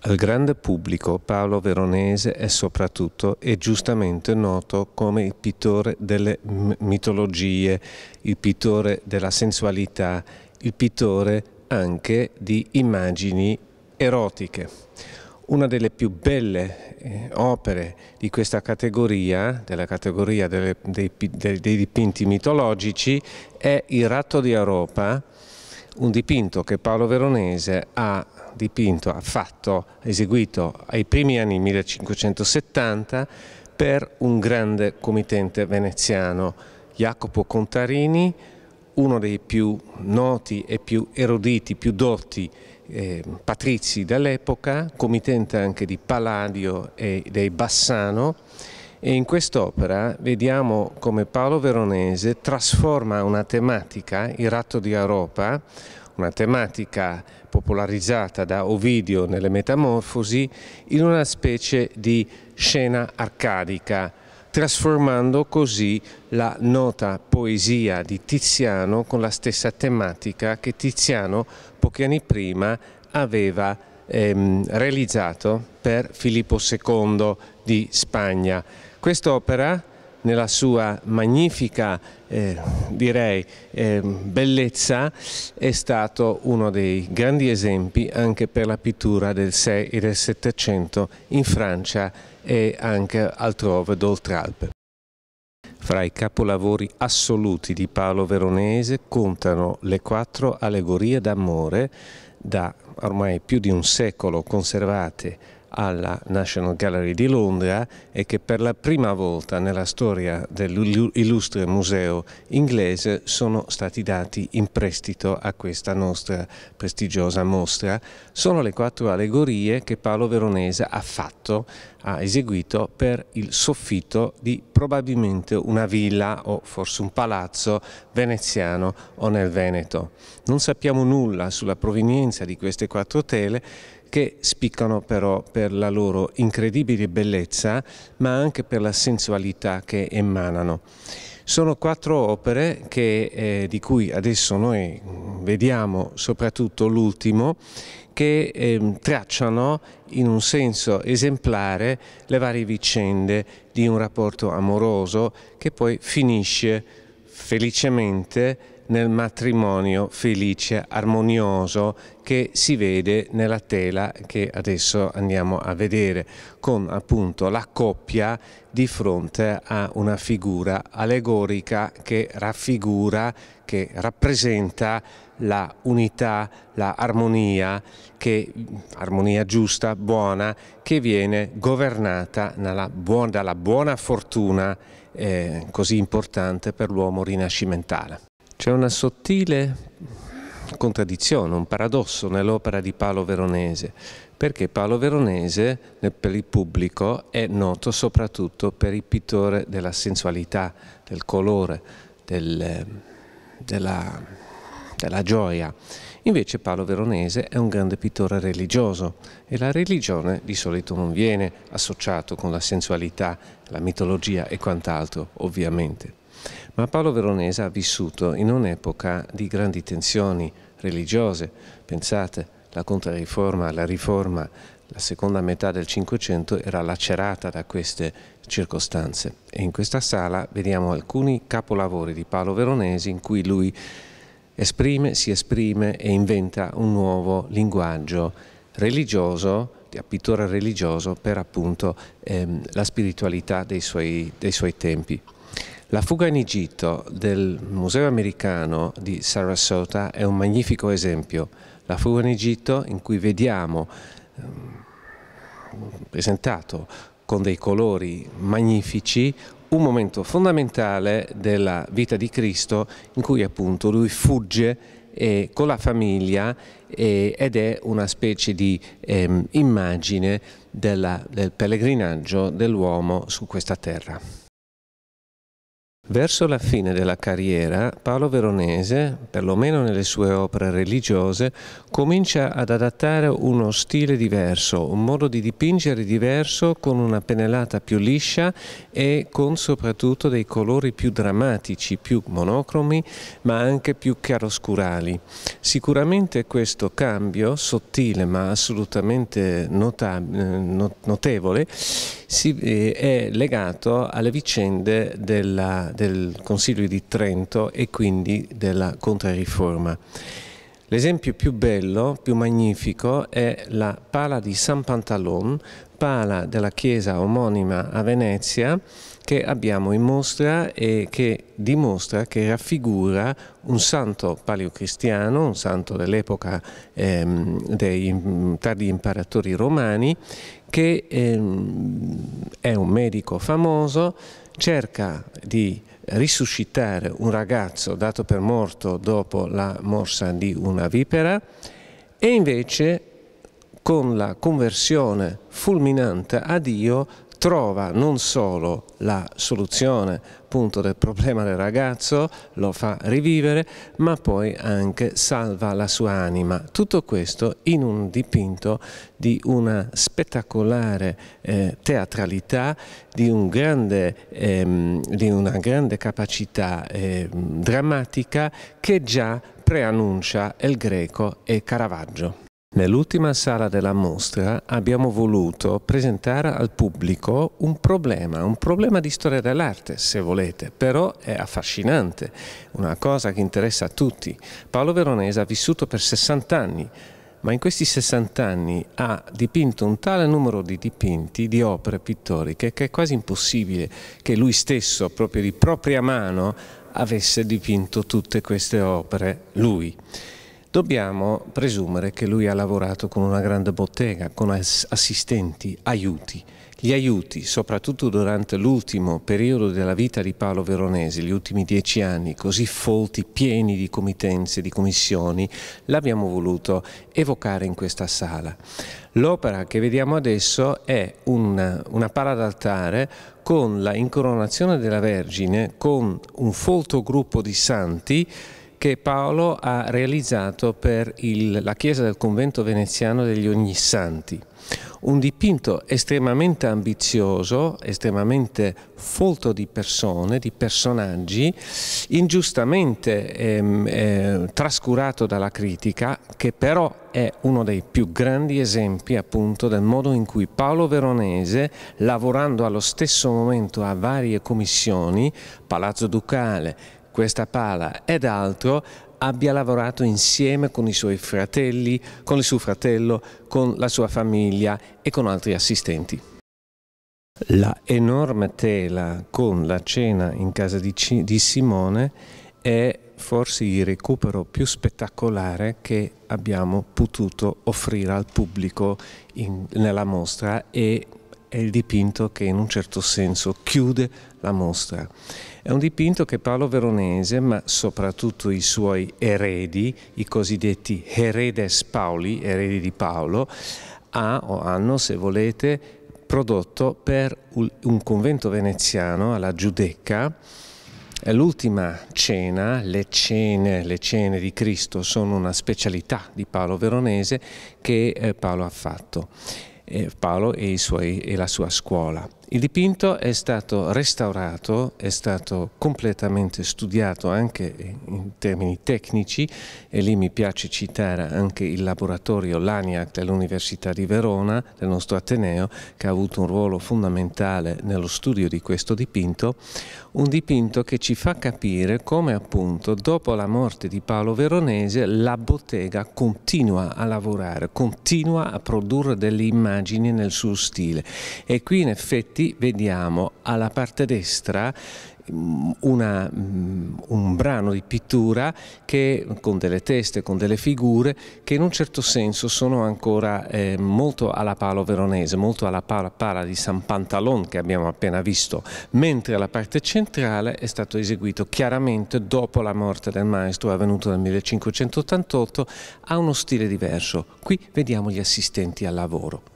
Al grande pubblico Paolo Veronese è soprattutto e giustamente noto come il pittore delle mitologie, il pittore della sensualità, il pittore anche di immagini erotiche. Una delle più belle eh, opere di questa categoria, della categoria delle, dei, dei, dei dipinti mitologici, è Il Ratto di Europa, un dipinto che Paolo Veronese ha dipinto, fatto, eseguito ai primi anni 1570 per un grande committente veneziano, Jacopo Contarini, uno dei più noti e più eruditi, più dotti eh, patrizi dell'epoca, committente anche di Palladio e dei Bassano, e in quest'opera vediamo come Paolo Veronese trasforma una tematica, il ratto di Europa, una tematica popolarizzata da Ovidio nelle Metamorfosi in una specie di scena arcadica, trasformando così la nota poesia di Tiziano con la stessa tematica che Tiziano pochi anni prima aveva ehm, realizzato per Filippo II di Spagna. Quest'opera nella sua magnifica eh, direi, eh, bellezza è stato uno dei grandi esempi anche per la pittura del 6 e del 700 in Francia e anche altrove d'Oltralpe. Fra i capolavori assoluti di Paolo Veronese contano le quattro allegorie d'amore da ormai più di un secolo conservate alla National Gallery di Londra e che per la prima volta nella storia dell'illustre museo inglese sono stati dati in prestito a questa nostra prestigiosa mostra. Sono le quattro allegorie che Paolo Veronese ha fatto, ha eseguito per il soffitto di probabilmente una villa o forse un palazzo veneziano o nel Veneto. Non sappiamo nulla sulla provenienza di queste quattro tele, che spiccano però per la loro incredibile bellezza ma anche per la sensualità che emanano. Sono quattro opere che, eh, di cui adesso noi mm, vediamo soprattutto l'ultimo che eh, tracciano in un senso esemplare le varie vicende di un rapporto amoroso che poi finisce felicemente nel matrimonio felice, armonioso che si vede nella tela che adesso andiamo a vedere, con appunto la coppia di fronte a una figura allegorica che raffigura, che rappresenta la unità, la armonia, che, armonia giusta, buona, che viene governata dalla buona, dalla buona fortuna eh, così importante per l'uomo rinascimentale. C'è una sottile contraddizione, un paradosso nell'opera di Paolo Veronese, perché Paolo Veronese per il pubblico è noto soprattutto per il pittore della sensualità, del colore, del, della, della gioia. Invece Paolo Veronese è un grande pittore religioso e la religione di solito non viene associata con la sensualità, la mitologia e quant'altro, ovviamente. Ma Paolo Veronese ha vissuto in un'epoca di grandi tensioni religiose, pensate, la Contrariforma, la Riforma, la seconda metà del Cinquecento era lacerata da queste circostanze e in questa sala vediamo alcuni capolavori di Paolo Veronesi in cui lui esprime, si esprime e inventa un nuovo linguaggio religioso, di pittore religioso per appunto ehm, la spiritualità dei suoi, dei suoi tempi. La fuga in Egitto del Museo americano di Sarasota è un magnifico esempio. La fuga in Egitto in cui vediamo ehm, presentato con dei colori magnifici un momento fondamentale della vita di Cristo in cui appunto lui fugge eh, con la famiglia eh, ed è una specie di eh, immagine della, del pellegrinaggio dell'uomo su questa terra. Verso la fine della carriera, Paolo Veronese, perlomeno nelle sue opere religiose, comincia ad adattare uno stile diverso, un modo di dipingere diverso con una pennellata più liscia e con soprattutto dei colori più drammatici, più monocromi ma anche più chiaroscurali. Sicuramente questo cambio sottile ma assolutamente eh, notevole eh, è legato alle vicende della, del Consiglio di Trento e quindi della Contrariforma. L'esempio più bello, più magnifico, è la pala di San Pantalon, pala della chiesa omonima a Venezia, che abbiamo in mostra e che dimostra, che raffigura un santo paleocristiano, un santo dell'epoca ehm, dei mm, tardi imperatori romani, che ehm, è un medico famoso, cerca di risuscitare un ragazzo dato per morto dopo la morsa di una vipera e invece con la conversione fulminante a Dio trova non solo la soluzione appunto, del problema del ragazzo, lo fa rivivere, ma poi anche salva la sua anima. Tutto questo in un dipinto di una spettacolare eh, teatralità, di, un grande, ehm, di, una grande capacità eh, drammatica che già preannuncia El Greco e Caravaggio. Nell'ultima sala della mostra abbiamo voluto presentare al pubblico un problema, un problema di storia dell'arte se volete, però è affascinante, una cosa che interessa a tutti. Paolo Veronese ha vissuto per 60 anni, ma in questi 60 anni ha dipinto un tale numero di dipinti, di opere pittoriche, che è quasi impossibile che lui stesso, proprio di propria mano, avesse dipinto tutte queste opere lui dobbiamo presumere che lui ha lavorato con una grande bottega, con assistenti, aiuti. Gli aiuti, soprattutto durante l'ultimo periodo della vita di Paolo Veronese, gli ultimi dieci anni, così folti, pieni di committenze, di commissioni, l'abbiamo voluto evocare in questa sala. L'opera che vediamo adesso è una, una para d'altare con la incoronazione della Vergine, con un folto gruppo di santi che Paolo ha realizzato per il, la chiesa del convento veneziano degli Ognissanti. Un dipinto estremamente ambizioso, estremamente folto di persone, di personaggi, ingiustamente ehm, eh, trascurato dalla critica, che però è uno dei più grandi esempi appunto del modo in cui Paolo Veronese, lavorando allo stesso momento a varie commissioni, Palazzo Ducale, questa pala ed altro abbia lavorato insieme con i suoi fratelli, con il suo fratello, con la sua famiglia e con altri assistenti. La enorme tela con la cena in casa di, C di Simone è forse il recupero più spettacolare che abbiamo potuto offrire al pubblico in, nella mostra e è il dipinto che in un certo senso chiude la mostra. È un dipinto che Paolo Veronese, ma soprattutto i suoi eredi, i cosiddetti heredes Pauli, eredi di Paolo, ha o hanno, se volete, prodotto per un convento veneziano alla Giudecca. L'ultima cena, le cene, le cene di Cristo sono una specialità di Paolo Veronese che eh, Paolo ha fatto. Eh, Paolo e, suoi, e la sua scuola. Il dipinto è stato restaurato, è stato completamente studiato anche in termini tecnici e lì mi piace citare anche il laboratorio LANIAC dell'Università di Verona, del nostro Ateneo, che ha avuto un ruolo fondamentale nello studio di questo dipinto, un dipinto che ci fa capire come appunto dopo la morte di Paolo Veronese la bottega continua a lavorare, continua a produrre delle immagini nel suo stile e qui in effetti effetti vediamo alla parte destra mm, una, mm, un brano di pittura che, con delle teste, con delle figure che in un certo senso sono ancora eh, molto alla palo veronese, molto alla pala, pala di San Pantalon che abbiamo appena visto, mentre la parte centrale è stato eseguito chiaramente dopo la morte del maestro avvenuto nel 1588 ha uno stile diverso. Qui vediamo gli assistenti al lavoro.